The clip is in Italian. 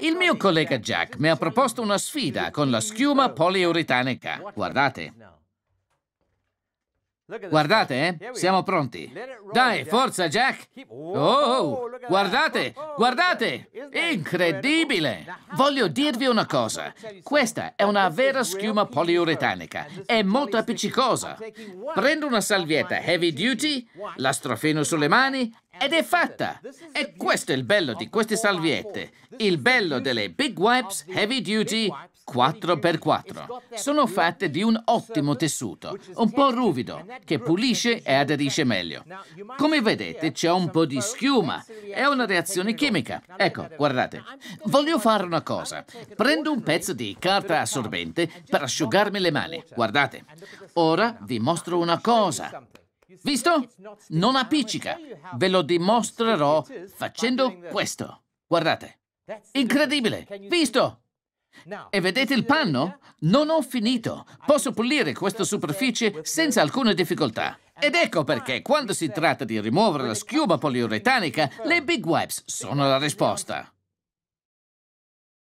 Il mio collega Jack mi ha proposto una sfida con la schiuma poliuretanica. Guardate. Guardate, eh? Siamo pronti. Dai, forza, Jack! Oh, oh, oh, guardate, oh, guardate! Incredibile! Voglio dirvi una cosa. Questa è una vera schiuma poliuretanica. È molto appiccicosa. Prendo una salvietta heavy duty, la strofino sulle mani ed è fatta! E questo è il bello di queste salviette. Il bello delle Big Wipes Heavy Duty 4x4. Sono fatte di un ottimo tessuto, un po' ruvido, che pulisce e aderisce meglio. Come vedete c'è un po' di schiuma, è una reazione chimica. Ecco, guardate. Voglio fare una cosa. Prendo un pezzo di carta assorbente per asciugarmi le mani. Guardate. Ora vi mostro una cosa. Visto? Non appiccica. Ve lo dimostrerò facendo questo. Guardate. Incredibile. Visto? E vedete il panno? Non ho finito. Posso pulire questa superficie senza alcuna difficoltà. Ed ecco perché, quando si tratta di rimuovere la schiuma poliuretanica, le Big Wipes sono la risposta.